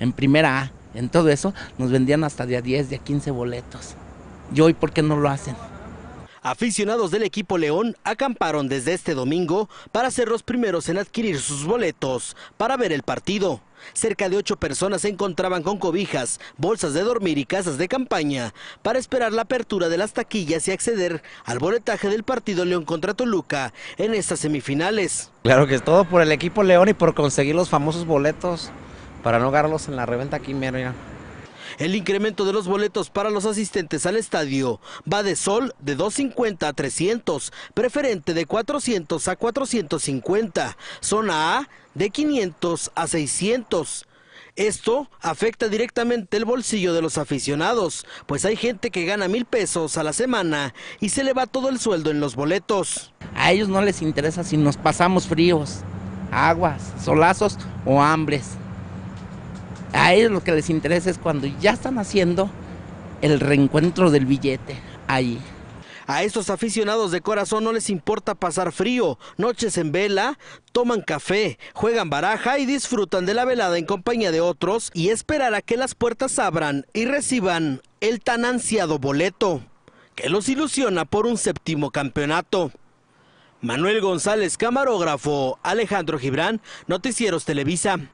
en primera A, en todo eso, nos vendían hasta de a 10, de a 15 boletos. ¿Y hoy por qué no lo hacen? Aficionados del equipo León acamparon desde este domingo para ser los primeros en adquirir sus boletos para ver el partido. Cerca de ocho personas se encontraban con cobijas, bolsas de dormir y casas de campaña para esperar la apertura de las taquillas y acceder al boletaje del partido León contra Toluca en estas semifinales. Claro que es todo por el equipo León y por conseguir los famosos boletos para no agarrarlos en la reventa aquí, mero, El incremento de los boletos para los asistentes al estadio va de sol de 250 a 300, preferente de 400 a 450, zona A de 500 a 600. Esto afecta directamente el bolsillo de los aficionados, pues hay gente que gana mil pesos a la semana y se le va todo el sueldo en los boletos. A ellos no les interesa si nos pasamos fríos, aguas, solazos o hambres. A ellos lo que les interesa es cuando ya están haciendo el reencuentro del billete ahí. A estos aficionados de corazón no les importa pasar frío, noches en vela, toman café, juegan baraja y disfrutan de la velada en compañía de otros y esperar a que las puertas abran y reciban el tan ansiado boleto, que los ilusiona por un séptimo campeonato. Manuel González, camarógrafo, Alejandro Gibrán, Noticieros Televisa.